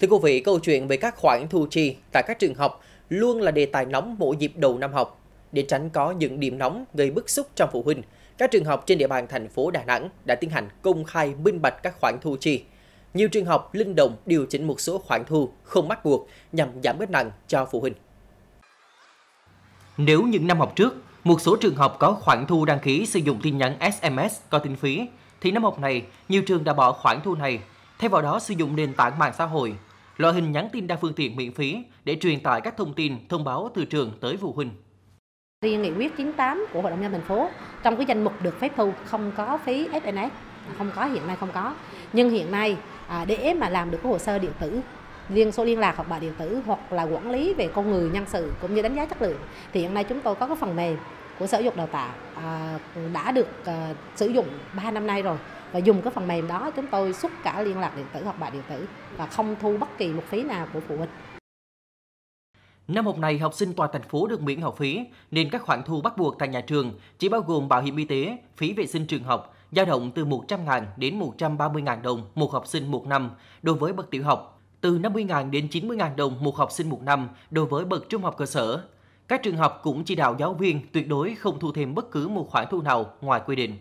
Thưa quý vị, câu chuyện về các khoản thu chi tại các trường học luôn là đề tài nóng mỗi dịp đầu năm học. Để tránh có những điểm nóng gây bức xúc trong phụ huynh, các trường học trên địa bàn thành phố Đà Nẵng đã tiến hành công khai minh bạch các khoản thu chi. Nhiều trường học linh động điều chỉnh một số khoản thu không bắt buộc nhằm giảm bớt nặng cho phụ huynh. Nếu những năm học trước, một số trường học có khoản thu đăng ký sử dụng tin nhắn SMS có tính phí, thì năm học này, nhiều trường đã bỏ khoản thu này, thay vào đó sử dụng nền tảng mạng xã hội loại hình nhắn tin đa phương tiện miễn phí để truyền tải các thông tin, thông báo từ trường tới phụ huynh. Riêng nghị quyết 98 của Hội đồng nhân thành phố trong cái danh mục được phép thu không có phí SNS, không có hiện nay không có. Nhưng hiện nay à, để mà làm được cái hồ sơ điện tử liên số liên lạc hoặc bài điện tử hoặc là quản lý về con người nhân sự cũng như đánh giá chất lượng thì hiện nay chúng tôi có cái phần mềm của sở dục đào tạo à, đã được à, sử dụng 3 năm nay rồi và dùng cái phần mềm đó chúng tôi xuất cả liên lạc điện tử học bài điện tử và không thu bất kỳ một phí nào của phụ huynh. Năm học này, học sinh toàn thành phố được miễn học phí, nên các khoản thu bắt buộc tại nhà trường chỉ bao gồm bảo hiểm y tế, phí vệ sinh trường học, dao động từ 100.000 đến 130.000 đồng một học sinh một năm đối với bậc tiểu học, từ 50.000 đến 90.000 đồng một học sinh một năm đối với bậc trung học cơ sở. Các trường học cũng chỉ đạo giáo viên tuyệt đối không thu thêm bất cứ một khoản thu nào ngoài quy định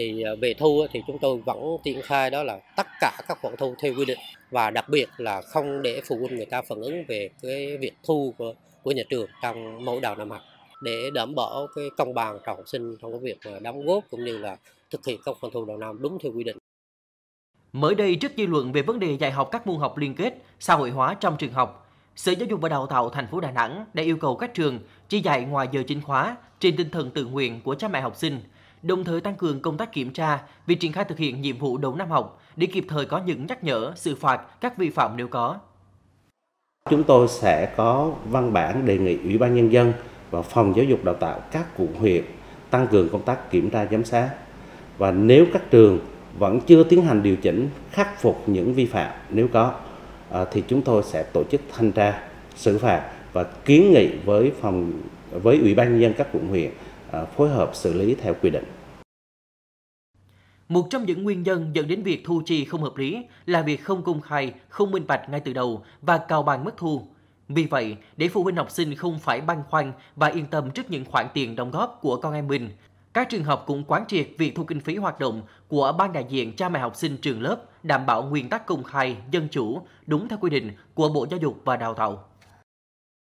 thì ờ, về thu thì chúng tôi vẫn triển khai đó là tất cả các khoản thu theo quy định và đặc biệt là không để phụ huynh người ta phản ứng về cái việc thu của của nhà trường trong mỗi đầu năm học để đảm bảo cái công bằng cho học sinh trong cái việc đóng góp cũng như là thực hiện các khoản thu đầu năm đúng theo quy định. Mới đây trước dư luận về vấn đề dạy học các môn học liên kết, xã hội hóa trong trường học, Sở Giáo dục và Đào tạo thành phố Đà Nẵng đã yêu cầu các trường chỉ dạy ngoài giờ chính khóa trên tinh thần tự nguyện của cha mẹ học sinh đồng thời tăng cường công tác kiểm tra việc triển khai thực hiện nhiệm vụ đầu năm học để kịp thời có những nhắc nhở, xử phạt các vi phạm nếu có. Chúng tôi sẽ có văn bản đề nghị Ủy ban Nhân dân và Phòng Giáo dục Đào tạo các quận huyện tăng cường công tác kiểm tra giám sát. Và nếu các trường vẫn chưa tiến hành điều chỉnh khắc phục những vi phạm nếu có à, thì chúng tôi sẽ tổ chức thanh tra xử phạt và kiến nghị với phòng với ủy ban nhân dân các quận huyện À, phối hợp xử lý theo quy định. Một trong những nguyên nhân dẫn đến việc thu chi không hợp lý là việc không công khai, không minh bạch ngay từ đầu và cao bằng mức thu. Vì vậy, để phụ huynh học sinh không phải băn khoăn và yên tâm trước những khoản tiền đóng góp của con em mình, các trường học cũng quán triệt việc thu kinh phí hoạt động của ban đại diện cha mẹ học sinh trường lớp đảm bảo nguyên tắc công khai, dân chủ, đúng theo quy định của Bộ Giáo dục và Đào tạo.